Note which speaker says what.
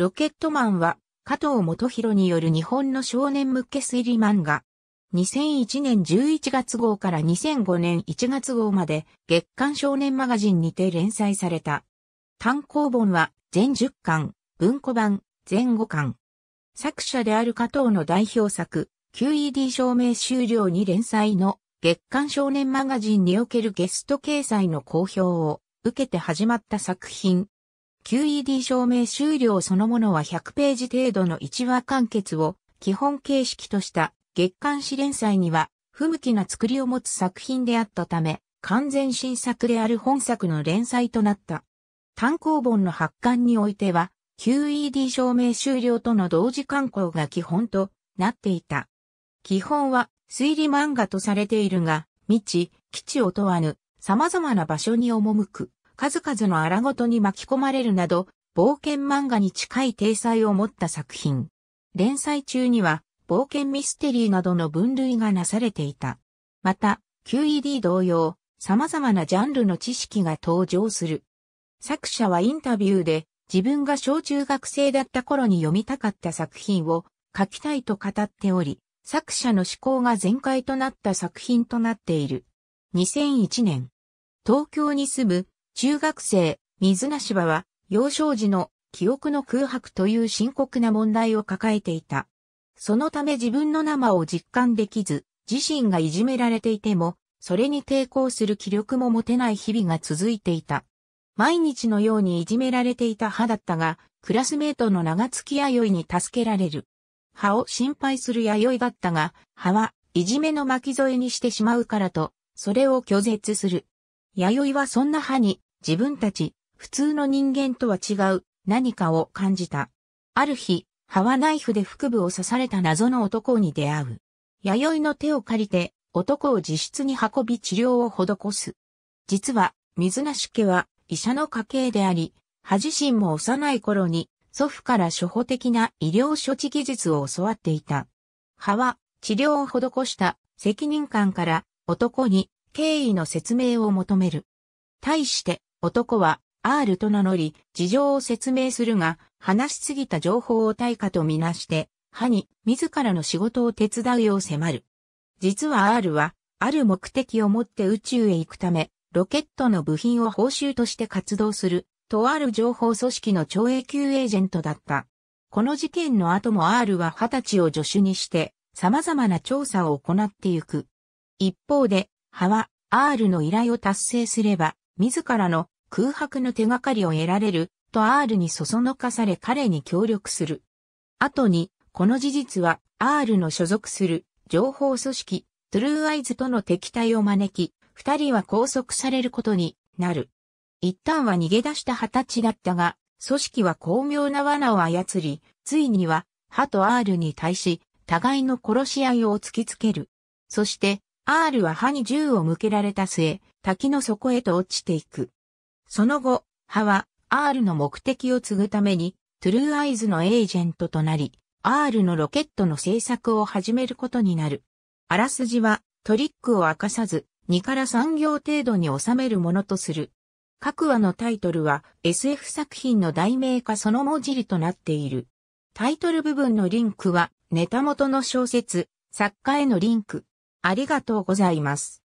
Speaker 1: ロケットマンは、加藤元博による日本の少年向け推理漫画。2001年11月号から2005年1月号まで月刊少年マガジンにて連載された。単行本は全10巻、文庫版、全5巻。作者である加藤の代表作、QED 証明終了に連載の月刊少年マガジンにおけるゲスト掲載の公表を受けて始まった作品 QED 証明終了そのものは100ページ程度の1話完結を基本形式とした月刊誌連載には不向きな作りを持つ作品であったため完全新作である本作の連載となった。単行本の発刊においては QED 証明終了との同時刊行が基本となっていた。基本は推理漫画とされているが、未知、基地を問わぬ様々な場所に赴く。数々の荒ごとに巻き込まれるなど、冒険漫画に近い体裁を持った作品。連載中には、冒険ミステリーなどの分類がなされていた。また、QED 同様、様々なジャンルの知識が登場する。作者はインタビューで、自分が小中学生だった頃に読みたかった作品を書きたいと語っており、作者の思考が全開となった作品となっている。2001年、東京に住む中学生、水なし場は、幼少時の記憶の空白という深刻な問題を抱えていた。そのため自分の生を実感できず、自身がいじめられていても、それに抵抗する気力も持てない日々が続いていた。毎日のようにいじめられていた派だったが、クラスメートの長月弥生に助けられる。派を心配する弥生だったが、派はいじめの巻き添えにしてしまうからと、それを拒絶する。弥生はそんな歯に自分たち普通の人間とは違う何かを感じた。ある日、歯はナイフで腹部を刺された謎の男に出会う。弥生の手を借りて男を自室に運び治療を施す。実は、水無家は医者の家系であり、歯自身も幼い頃に祖父から初歩的な医療処置技術を教わっていた。歯は治療を施した責任感から男に経緯の説明を求める。対して、男は、R と名乗り、事情を説明するが、話しすぎた情報を対価とみなして、歯に自らの仕事を手伝うよう迫る。実は R は、ある目的を持って宇宙へ行くため、ロケットの部品を報酬として活動する、とある情報組織の超永久エージェントだった。この事件の後も R は二十歳を助手にして、様々な調査を行ってゆく。一方で、派は R の依頼を達成すれば、自らの空白の手がかりを得られる、と R にそそのかされ彼に協力する。後に、この事実は R の所属する情報組織、トゥルーアイズとの敵対を招き、二人は拘束されることになる。一旦は逃げ出した二十歳だったが、組織は巧妙な罠を操り、ついには、ハと R に対し、互いの殺し合いを突きつける。そして、R は歯に銃を向けられた末、滝の底へと落ちていく。その後、歯は R の目的を継ぐために、トゥルーアイズのエージェントとなり、R のロケットの制作を始めることになる。あらすじはトリックを明かさず、2から3行程度に収めるものとする。各話のタイトルは SF 作品の題名かその文字りとなっている。タイトル部分のリンクはネタ元の小説、作家へのリンク、ありがとうございます。